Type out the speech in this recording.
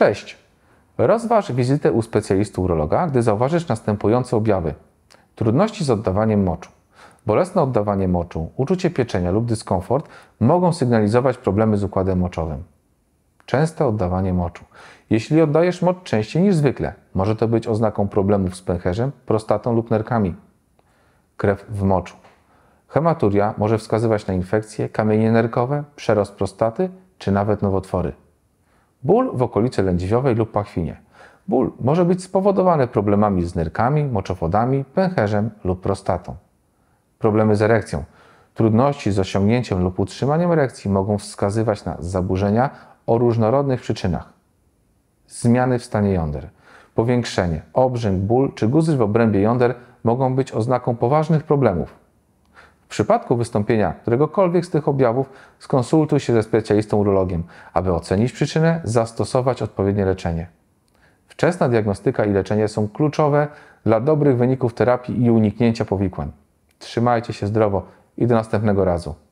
Cześć! Rozważ wizytę u specjalistu urologa, gdy zauważysz następujące objawy. Trudności z oddawaniem moczu. Bolesne oddawanie moczu, uczucie pieczenia lub dyskomfort mogą sygnalizować problemy z układem moczowym. Częste oddawanie moczu. Jeśli oddajesz mocz częściej niż zwykle, może to być oznaką problemów z pęcherzem, prostatą lub nerkami. Krew w moczu. Hematuria może wskazywać na infekcje, kamienie nerkowe, przerost prostaty czy nawet nowotwory. Ból w okolicy lędźwiowej lub pachwinie. Ból może być spowodowany problemami z nerkami, moczowodami, pęcherzem lub prostatą. Problemy z erekcją. Trudności z osiągnięciem lub utrzymaniem erekcji mogą wskazywać na zaburzenia o różnorodnych przyczynach. Zmiany w stanie jąder. Powiększenie, obrzęk, ból czy guzy w obrębie jąder mogą być oznaką poważnych problemów. W przypadku wystąpienia któregokolwiek z tych objawów skonsultuj się ze specjalistą urologiem, aby ocenić przyczynę, zastosować odpowiednie leczenie. Wczesna diagnostyka i leczenie są kluczowe dla dobrych wyników terapii i uniknięcia powikłań. Trzymajcie się zdrowo i do następnego razu.